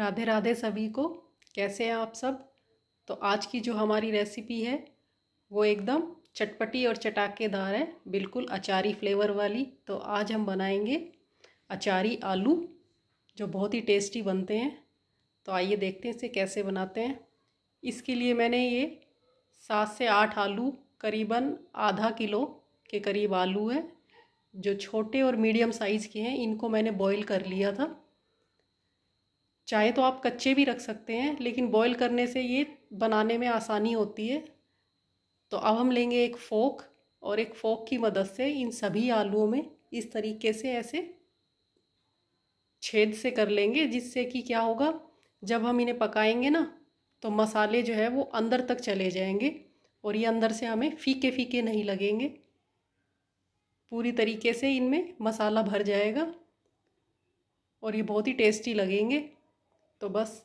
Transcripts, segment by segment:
राधे राधे सभी को कैसे हैं आप सब तो आज की जो हमारी रेसिपी है वो एकदम चटपटी और चटाकेदार है बिल्कुल अचारी फ्लेवर वाली तो आज हम बनाएंगे अचारी आलू जो बहुत ही टेस्टी बनते हैं तो आइए देखते हैं इसे कैसे बनाते हैं इसके लिए मैंने ये सात से आठ आलू करीबन आधा किलो के करीब आलू है जो छोटे और मीडियम साइज़ के हैं इनको मैंने बॉईल कर लिया था चाहे तो आप कच्चे भी रख सकते हैं लेकिन बॉईल करने से ये बनाने में आसानी होती है तो अब हम लेंगे एक फोक और एक फोक की मदद से इन सभी आलुओं में इस तरीके से ऐसे छेद से कर लेंगे जिससे कि क्या होगा जब हम इन्हें पकाएंगे ना तो मसाले जो है वो अंदर तक चले जाएंगे और ये अंदर से हमें फीके फीके नहीं लगेंगे पूरी तरीके से इनमें मसाला भर जाएगा और ये बहुत ही टेस्टी लगेंगे तो बस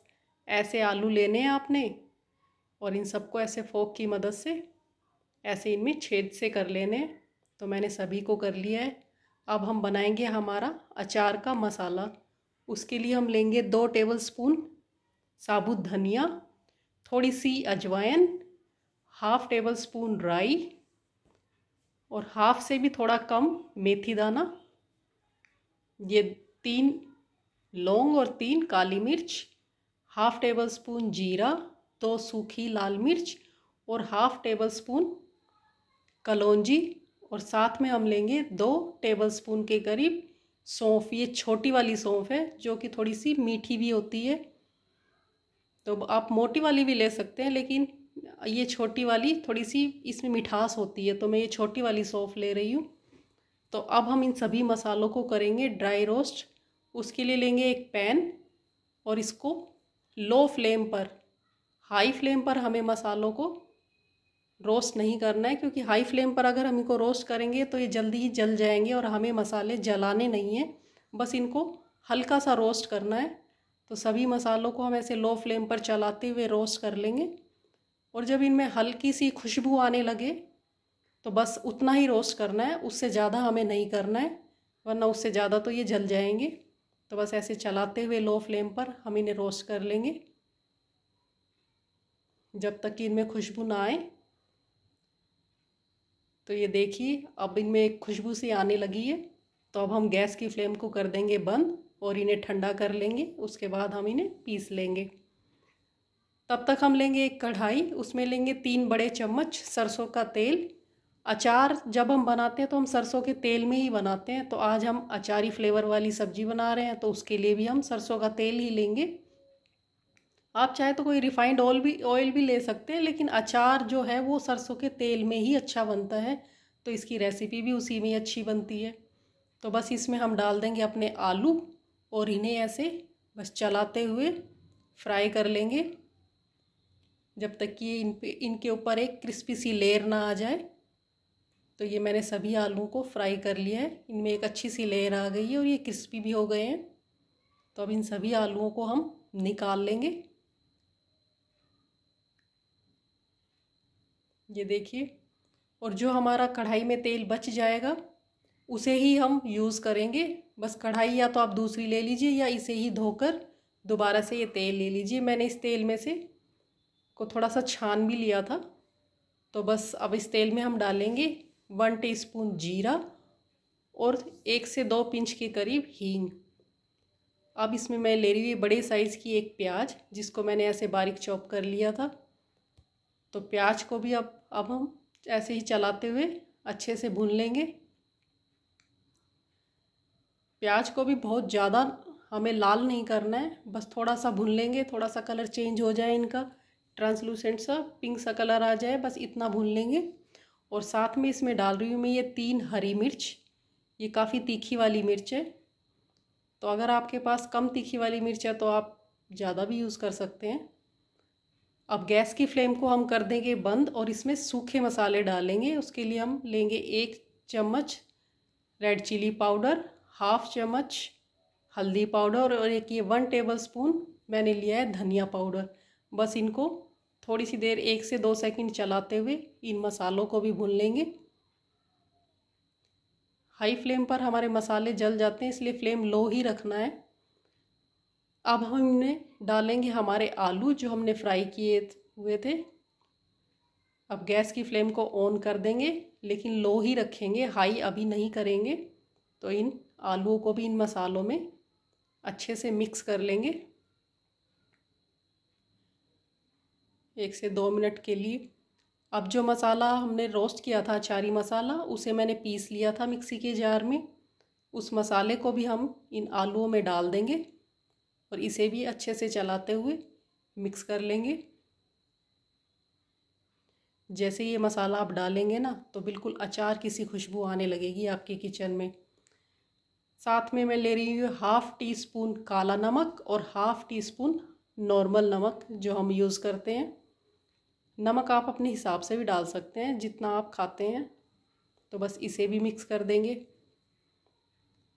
ऐसे आलू लेने हैं आपने और इन सबको ऐसे फोक की मदद से ऐसे इनमें छेद से कर लेने हैं तो मैंने सभी को कर लिया है अब हम बनाएंगे हमारा अचार का मसाला उसके लिए हम लेंगे दो टेबल स्पून साबुत धनिया थोड़ी सी अजवाइन हाफ़ टेबल स्पून राई और हाफ़ से भी थोड़ा कम मेथी दाना ये तीन लौंग और तीन काली मिर्च हाफ टेबल स्पून जीरा दो सूखी लाल मिर्च और हाफ टेबल स्पून कलौजी और साथ में हम लेंगे दो टेबल स्पून के करीब सौंफ ये छोटी वाली सौंफ है जो कि थोड़ी सी मीठी भी होती है तो आप मोटी वाली भी ले सकते हैं लेकिन ये छोटी वाली थोड़ी सी इसमें मिठास होती है तो मैं ये छोटी वाली सौंफ ले रही हूँ तो अब हम इन सभी मसालों को करेंगे ड्राई रोस्ट उसके लिए लेंगे एक पैन और इसको लो फ्लेम पर हाई फ्लेम पर हमें मसालों को रोस्ट नहीं करना है क्योंकि हाई फ्लेम पर अगर हम इनको रोस्ट करेंगे तो ये जल्दी ही जल जाएंगे और हमें मसाले जलाने नहीं हैं बस इनको हल्का सा रोस्ट करना है तो सभी मसालों को हम ऐसे लो फ्लेम पर चलाते हुए रोस्ट कर लेंगे और जब इनमें हल्की सी खुशबू आने लगे तो बस उतना ही रोस्ट करना है उससे ज़्यादा हमें नहीं करना है वरना उससे ज़्यादा तो ये जल जाएंगे तो बस ऐसे चलाते हुए लो फ्लेम पर हम इन्हें रोस्ट कर लेंगे जब तक कि इनमें खुशबू ना आए तो ये देखिए अब इनमें एक खुशबू सी आने लगी है तो अब हम गैस की फ्लेम को कर देंगे बंद और इन्हें ठंडा कर लेंगे उसके बाद हम इन्हें पीस लेंगे तब तक हम लेंगे एक कढ़ाई उसमें लेंगे तीन बड़े चम्मच सरसों का तेल अचार जब हम बनाते हैं तो हम सरसों के तेल में ही बनाते हैं तो आज हम अचारी फ्लेवर वाली सब्जी बना रहे हैं तो उसके लिए भी हम सरसों का तेल ही लेंगे आप चाहे तो कोई रिफाइंड ऑयल भी ऑयल भी ले सकते हैं लेकिन अचार जो है वो सरसों के तेल में ही अच्छा बनता है तो इसकी रेसिपी भी उसी में अच्छी बनती है तो बस इसमें हम डाल देंगे अपने आलू और इन्हें ऐसे बस चलाते हुए फ्राई कर लेंगे जब तक कि इन पे इनके ऊपर एक क्रिस्पी सी लेयर ना आ जाए तो ये मैंने सभी आलू को फ्राई कर लिया है इनमें एक अच्छी सी लेयर आ गई है और ये क्रिस्पी भी हो गए हैं तो अब इन सभी आलुओं को हम निकाल लेंगे ये देखिए और जो हमारा कढ़ाई में तेल बच जाएगा उसे ही हम यूज़ करेंगे बस कढ़ाई या तो आप दूसरी ले लीजिए या इसे ही धोकर दोबारा से ये तेल ले लीजिए मैंने इस तेल में से को थोड़ा सा छान भी लिया था तो बस अब इस तेल में हम डालेंगे वन टीस्पून जीरा और एक से दो पिंच के करीब हींग अब इसमें मैं ले रही हुई बड़े साइज़ की एक प्याज जिसको मैंने ऐसे बारीक चॉप कर लिया था तो प्याज को भी अब अब हम ऐसे ही चलाते हुए अच्छे से भून लेंगे प्याज को भी बहुत ज़्यादा हमें लाल नहीं करना है बस थोड़ा सा भून लेंगे थोड़ा सा कलर चेंज हो जाए इनका ट्रांसलूसेंट सा पिंक सा कलर आ जाए बस इतना भून लेंगे और साथ में इसमें डाल रही हूँ मैं ये तीन हरी मिर्च ये काफ़ी तीखी वाली मिर्च है तो अगर आपके पास कम तीखी वाली मिर्च है तो आप ज़्यादा भी यूज़ कर सकते हैं अब गैस की फ्लेम को हम कर देंगे बंद और इसमें सूखे मसाले डालेंगे उसके लिए हम लेंगे एक चम्मच रेड चिली पाउडर हाफ चम्मच हल्दी पाउडर और एक ये वन टेबल स्पून मैंने लिया है धनिया पाउडर बस इनको थोड़ी सी देर एक से दो सेकंड चलाते हुए इन मसालों को भी भून लेंगे हाई फ्लेम पर हमारे मसाले जल जाते हैं इसलिए फ्लेम लो ही रखना है अब हमने डालेंगे हमारे आलू जो हमने फ्राई किए हुए थे अब गैस की फ्लेम को ऑन कर देंगे लेकिन लो ही रखेंगे हाई अभी नहीं करेंगे तो इन आलूओं को भी इन मसालों में अच्छे से मिक्स कर लेंगे एक से दो मिनट के लिए अब जो मसाला हमने रोस्ट किया था अचारी मसाला उसे मैंने पीस लिया था मिक्सी के जार में उस मसाले को भी हम इन आलूओं में डाल देंगे और इसे भी अच्छे से चलाते हुए मिक्स कर लेंगे जैसे ये मसाला आप डालेंगे ना तो बिल्कुल अचार की सी खुशबू आने लगेगी आपके किचन में साथ में मैं ले रही हूँ हाफ़ टी स्पून काला नमक और हाफ़ टी स्पून नॉर्मल नमक जो हम यूज़ करते हैं नमक आप अपने हिसाब से भी डाल सकते हैं जितना आप खाते हैं तो बस इसे भी मिक्स कर देंगे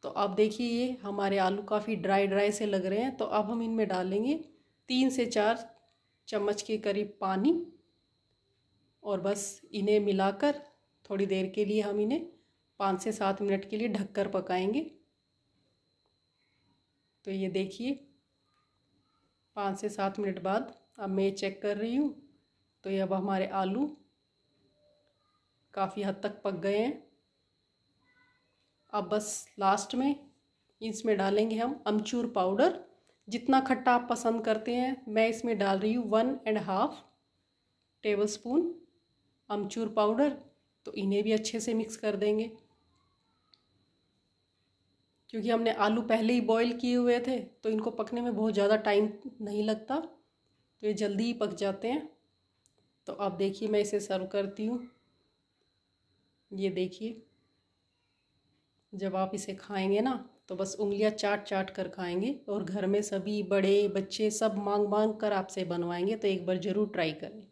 तो अब देखिए ये हमारे आलू काफ़ी ड्राई ड्राई से लग रहे हैं तो अब हम इनमें डालेंगे तीन से चार चम्मच के करीब पानी और बस इन्हें मिलाकर थोड़ी देर के लिए हम इन्हें पाँच से सात मिनट के लिए ढककर पकाएंगे तो ये देखिए पाँच से सात मिनट बाद अब मैं चेक कर रही हूँ तो ये अब हमारे आलू काफ़ी हद तक पक गए हैं अब बस लास्ट में इसमें डालेंगे हम अमचूर पाउडर जितना खट्टा आप पसंद करते हैं मैं इसमें डाल रही हूँ one and half tablespoon अमचूर पाउडर तो इन्हें भी अच्छे से मिक्स कर देंगे क्योंकि हमने आलू पहले ही बॉईल किए हुए थे तो इनको पकने में बहुत ज़्यादा टाइम नहीं लगता तो ये जल्दी ही पक जाते हैं तो अब देखिए मैं इसे सर्व करती हूँ ये देखिए जब आप इसे खाएंगे ना तो बस उंगलियां चाट चाट कर खाएंगे और घर में सभी बड़े बच्चे सब मांग मांग कर आपसे बनवाएंगे तो एक बार ज़रूर ट्राई करें